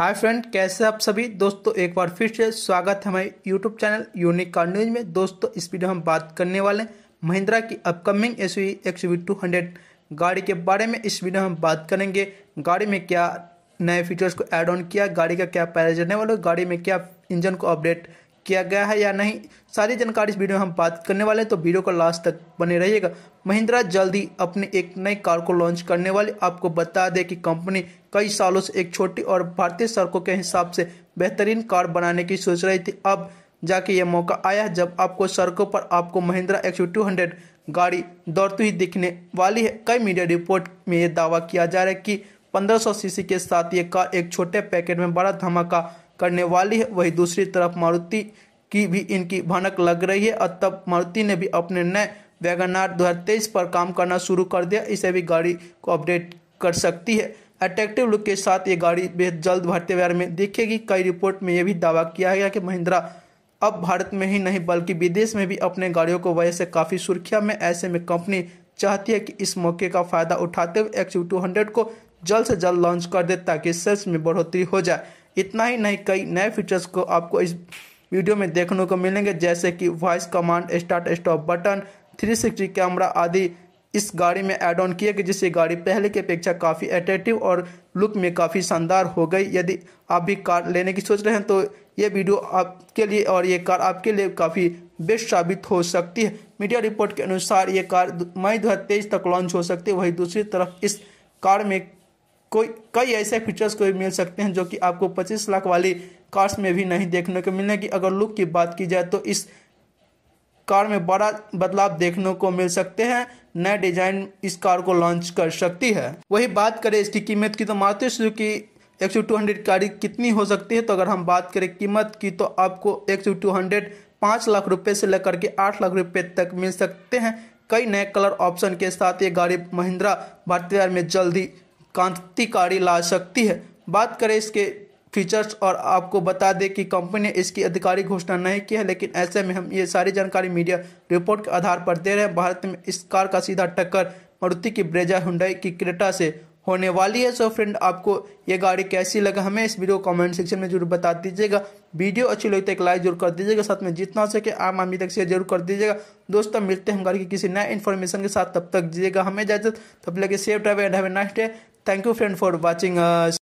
hi friend कैसे आप सभी दोस्तों एक बार फिर से स्वागत है हमारे YouTube channel unique car news में दोस्तों इस वीडियो हम बात करने वाले हैं महिंद्रा की upcoming S V X V two hundred गाड़ी के बारे में इस वीडियो हम बात करेंगे गाड़ी में क्या नए फीचर्स को ऐड ऑन किया गाड़ी का क्या प्राइस रहने वाला गाड़ी में क्या इंजन को अपडेट किया गया है या नहीं सारी जानकारी इस वीडियो में हम बात करने वाले हैं तो वीडियो को लास्ट तक बने रहिएगा महिंद्रा जल्द ही अपने एक नई कार को लॉन्च करने वाले आपको बता दें कि कंपनी कई सालों से एक छोटी और भारतीय सड़कों के हिसाब से बेहतरीन कार बनाने की सोच रही थी अब जाके यह मौका आया है जब आपको सड़कों पर आपको महिंद्रा एक्स टू हंड्रेड गाड़ी दौड़ती हुई दिखने वाली है कई मीडिया रिपोर्ट में यह दावा किया जा रहा है कि 1500 सीसी के साथ ये कार एक छोटे पैकेट में बड़ा धमाका करने वाली है वही दूसरी तरफ मारुति की भी इनकी भनक लग रही है और तब मारुति ने भी अपने नए वैगन आर दो पर काम करना शुरू कर दिया इसे भी गाड़ी को अपडेट कर सकती है अट्रैक्टिव लुक के साथ ये गाड़ी बेहद जल्द भारतीय बाजार में दिखेगी कई रिपोर्ट में यह भी दावा किया गया कि महिंद्रा अब भारत में ही नहीं बल्कि विदेश में भी अपने गाड़ियों को वजह से काफ़ी सुर्खिया में ऐसे में कंपनी चाहती है कि इस मौके का फ़ायदा उठाते हुए एक्स टू हंड्रेड को जल्द से जल्द लॉन्च कर दे ताकि सेल्स में बढ़ोतरी हो जाए इतना ही नहीं कई नए फीचर्स को आपको इस वीडियो में देखने को मिलेंगे जैसे कि voice command start stop button 360 camera आदि इस गाड़ी में ऐड ऑन किया गए जिससे गाड़ी पहले की अपेक्षा काफ़ी अट्रेक्टिव और लुक में काफ़ी शानदार हो गई यदि आप भी कार लेने की सोच रहे हैं तो ये वीडियो आपके लिए और ये कार आपके लिए काफ़ी बेस्ट साबित हो सकती है मीडिया रिपोर्ट के अनुसार ये कार मई दो तक लॉन्च हो सकती है वहीं दूसरी तरफ इस कार में कोई कई ऐसे फीचर्स को मिल सकते हैं जो कि आपको 25 लाख वाली कार्स में भी नहीं देखने को की अगर लुक की बात की जाए तो इस कार में बड़ा बदलाव देखने को मिल सकते हैं नए डिजाइन इस कार को लॉन्च कर सकती है वही बात करें इसकी कीमत की तो मारुति सुजुकी एक सौ टू हंड्रेड गाड़ी कितनी हो सकती है तो अगर हम बात करें कीमत की तो आपको एक सौ टू हंड्रेड पाँच लाख रुपए से लेकर के आठ लाख रुपए तक मिल सकते हैं कई नए कलर ऑप्शन के साथ ये गाड़ी महिंद्रा भारतीय में जल्दी क्रांतिकारी ला सकती है बात करें इसके फीचर्स और आपको बता दें कि कंपनी ने इसकी आधिकारिक घोषणा नहीं की है लेकिन ऐसे में हम ये सारी जानकारी मीडिया रिपोर्ट के आधार पर दे रहे हैं भारत में इस कार का सीधा टक्कर मारुति की ब्रेजा हुडाई की क्रेटा से होने वाली है सो फ्रेंड आपको ये गाड़ी कैसी लगा हमें इस वीडियो कमेंट सेक्शन में जरूर बता दीजिएगा वीडियो अच्छी लगी तो एक लाइक जरूर कर दीजिएगा साथ में जितना हो सके आम आदमी तक शेयर जरूर कर दीजिएगा दोस्तों मिलते हैं हम गाड़ी की किसी नए इन्फॉर्मेशन के साथ तब तक दीजिएगा हमें इजाजत तब लगे safe driver and have a nice day thank you friend for watching us